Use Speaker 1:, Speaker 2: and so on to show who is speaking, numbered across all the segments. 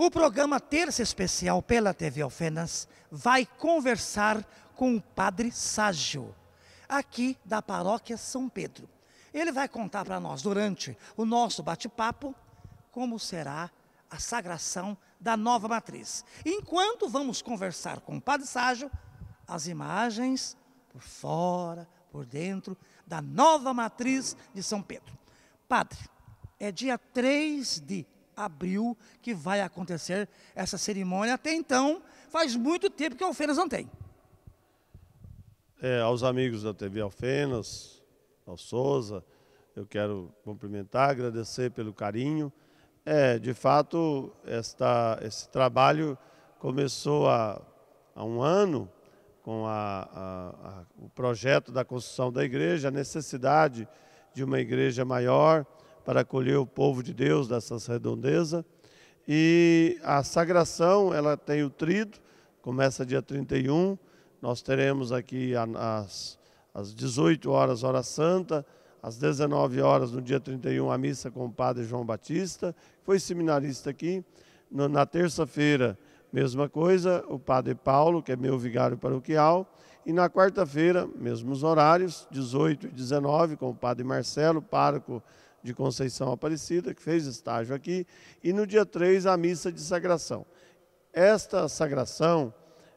Speaker 1: O programa Terça Especial pela TV Alfenas vai conversar com o Padre Ságio, aqui da Paróquia São Pedro. Ele vai contar para nós, durante o nosso bate-papo, como será a sagração da nova matriz. Enquanto vamos conversar com o Padre Ságio, as imagens por fora, por dentro, da nova matriz de São Pedro. Padre, é dia 3 de abril que vai acontecer essa cerimônia. Até então, faz muito tempo que a Alfenas não tem.
Speaker 2: É, aos amigos da TV Alfenas, ao Souza, eu quero cumprimentar, agradecer pelo carinho. É, de fato, esta, esse trabalho começou há, há um ano com a, a, a, o projeto da construção da igreja, a necessidade de uma igreja maior, para acolher o povo de Deus dessas redondezas. E a sagração, ela tem o trido, começa dia 31, nós teremos aqui às às 18 horas hora santa, às 19 horas no dia 31 a missa com o padre João Batista, que foi seminarista aqui. No, na terça-feira, mesma coisa, o padre Paulo, que é meu vigário paroquial, e na quarta-feira, mesmos horários, 18 e 19, com o padre Marcelo, pároco de Conceição Aparecida, que fez estágio aqui, e no dia 3 a missa de sagração. Esta sagração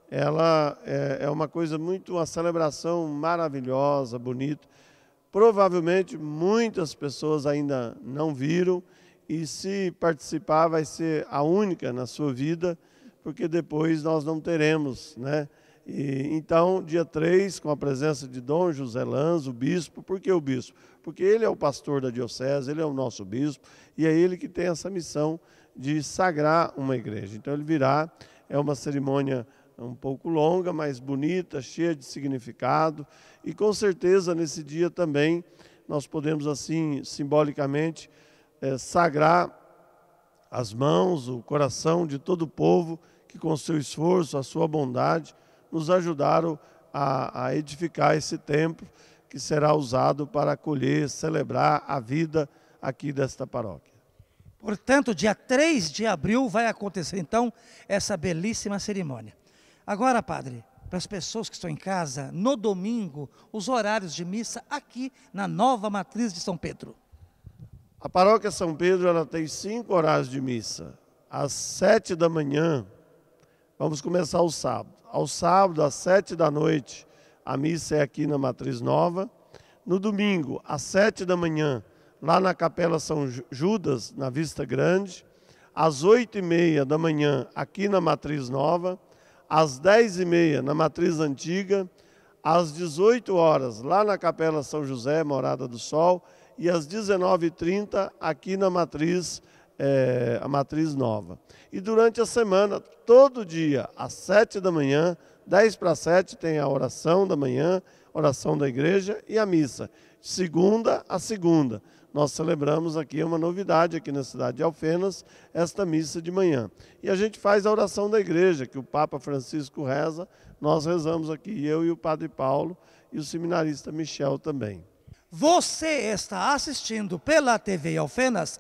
Speaker 2: ela é, é uma coisa muito, uma celebração maravilhosa, bonita. Provavelmente muitas pessoas ainda não viram e se participar vai ser a única na sua vida, porque depois nós não teremos, né? E, então, dia 3, com a presença de Dom José Lanz o bispo, por que o bispo? Porque ele é o pastor da diocese, ele é o nosso bispo, e é ele que tem essa missão de sagrar uma igreja. Então, ele virá, é uma cerimônia um pouco longa, mas bonita, cheia de significado, e com certeza nesse dia também nós podemos, assim, simbolicamente, é, sagrar as mãos, o coração de todo o povo que, com seu esforço, a sua bondade, nos ajudaram a, a edificar esse templo que será usado para acolher, celebrar a vida aqui desta paróquia. Portanto, dia 3 de abril vai
Speaker 1: acontecer então essa belíssima cerimônia. Agora, padre, para as pessoas que estão em casa, no domingo, os horários de missa aqui na nova matriz de São Pedro.
Speaker 2: A paróquia São Pedro ela tem cinco horários de missa. Às sete da manhã, Vamos começar ao sábado. Ao sábado, às sete da noite, a missa é aqui na Matriz Nova. No domingo, às sete da manhã, lá na Capela São Judas, na Vista Grande. Às oito e meia da manhã, aqui na Matriz Nova. Às dez e meia, na Matriz Antiga. Às dezoito horas, lá na Capela São José, Morada do Sol. E às dezenove e trinta, aqui na Matriz é, a matriz nova. E durante a semana, todo dia, às sete da manhã, dez para sete tem a oração da manhã, oração da igreja e a missa. segunda a segunda. Nós celebramos aqui uma novidade aqui na cidade de Alfenas, esta missa de manhã. E a gente faz a oração da igreja, que o Papa Francisco reza, nós rezamos aqui, eu e o Padre Paulo e o seminarista Michel também.
Speaker 1: Você está assistindo pela TV Alfenas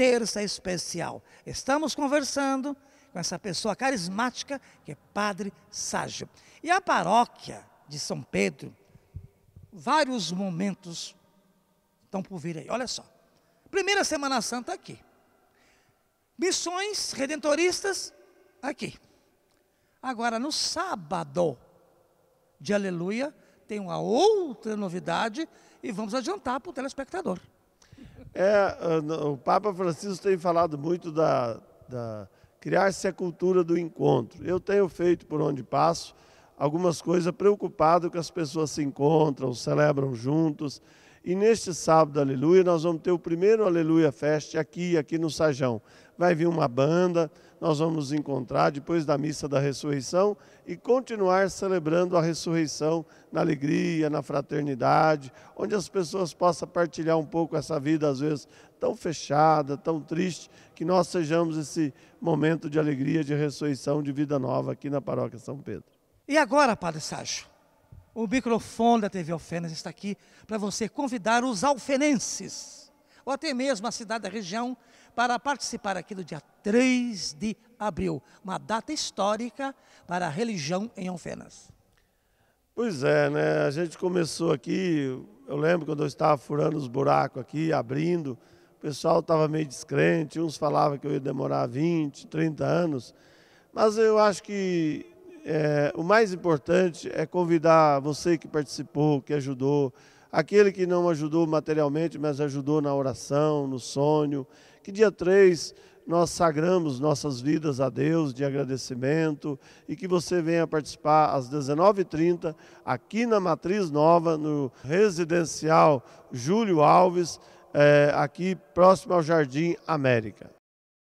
Speaker 1: terça é especial. Estamos conversando com essa pessoa carismática que é Padre Ságio. E a paróquia de São Pedro, vários momentos estão por vir aí. Olha só. Primeira Semana Santa aqui. Missões redentoristas aqui. Agora, no sábado de Aleluia, tem uma outra novidade e vamos adiantar para o telespectador.
Speaker 2: É, o Papa Francisco tem falado muito da, da criar-se a cultura do encontro. Eu tenho feito por onde passo algumas coisas preocupado que as pessoas se encontram, celebram juntos. E neste sábado, aleluia, nós vamos ter o primeiro Aleluia Fest aqui, aqui no Sajão. Vai vir uma banda, nós vamos nos encontrar depois da missa da ressurreição e continuar celebrando a ressurreição na alegria, na fraternidade, onde as pessoas possam partilhar um pouco essa vida, às vezes tão fechada, tão triste, que nós sejamos esse momento de alegria, de ressurreição, de vida nova aqui na Paróquia São Pedro.
Speaker 1: E agora, Padre Sérgio? O microfone da TV Alfenas está aqui para você convidar os alfenenses, ou até mesmo a cidade da região, para participar aqui do dia 3 de abril, uma data histórica para a religião em Alfenas.
Speaker 2: Pois é, né? A gente começou aqui, eu lembro quando eu estava furando os buracos aqui, abrindo, o pessoal estava meio descrente, uns falavam que eu ia demorar 20, 30 anos, mas eu acho que é, o mais importante é convidar você que participou, que ajudou, aquele que não ajudou materialmente, mas ajudou na oração, no sonho, que dia 3 nós sagramos nossas vidas a Deus de agradecimento e que você venha participar às 19h30 aqui na Matriz Nova, no residencial Júlio Alves, é, aqui próximo ao Jardim América.